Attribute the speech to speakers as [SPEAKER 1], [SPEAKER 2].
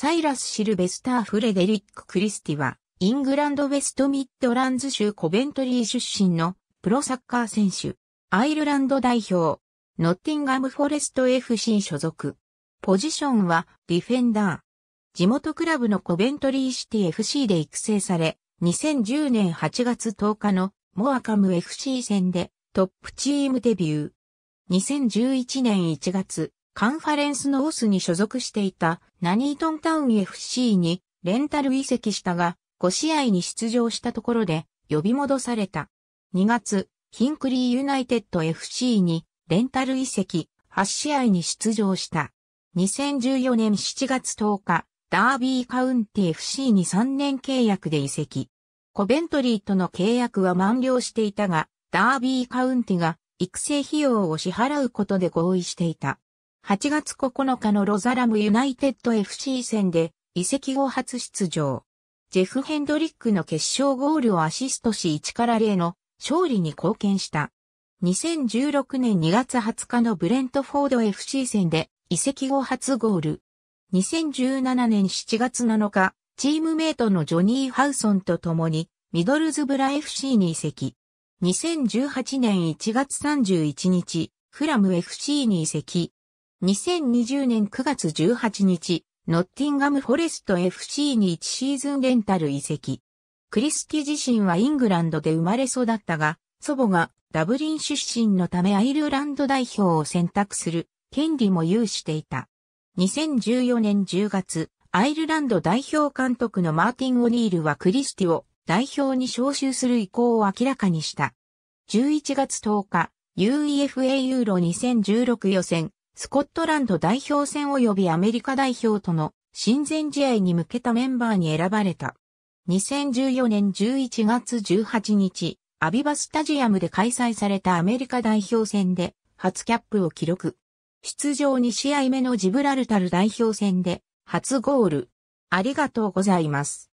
[SPEAKER 1] サイラス・シルベスター・フレデリック・クリスティは、イングランド・ウェスト・ミッドランズ州コベントリー出身のプロサッカー選手、アイルランド代表、ノッティンガム・フォレスト FC 所属。ポジションはディフェンダー。地元クラブのコベントリーシティ FC で育成され、2010年8月10日のモアカム FC 戦でトップチームデビュー。2011年1月、カンファレンスのオスに所属していたナニートンタウン FC にレンタル移籍したが、5試合に出場したところで呼び戻された。2月、ヒンクリーユナイテッド FC にレンタル移籍8試合に出場した。2014年7月10日、ダービーカウンティ FC に3年契約で移籍。コベントリーとの契約は満了していたが、ダービーカウンティが育成費用を支払うことで合意していた。8月9日のロザラムユナイテッド FC 戦で移籍後初出場。ジェフ・ヘンドリックの決勝ゴールをアシストし1から0の勝利に貢献した。2016年2月20日のブレントフォード FC 戦で移籍後初ゴール。2017年7月7日、チームメイトのジョニー・ハウソンと共にミドルズブラ FC に移籍。2018年1月31日、フラム FC に移籍。2020年9月18日、ノッティンガムフォレスト FC に1シーズンレンタル移籍。クリスティ自身はイングランドで生まれ育ったが、祖母がダブリン出身のためアイルランド代表を選択する権利も有していた。2014年10月、アイルランド代表監督のマーティン・オニールはクリスティを代表に招集する意向を明らかにした。11月10日、UEFA ユーロ2016予選スコットランド代表戦及びアメリカ代表との親善試合に向けたメンバーに選ばれた。2014年11月18日、アビバスタジアムで開催されたアメリカ代表戦で初キャップを記録。出場2試合目のジブラルタル代表戦で初ゴール。ありがとうございます。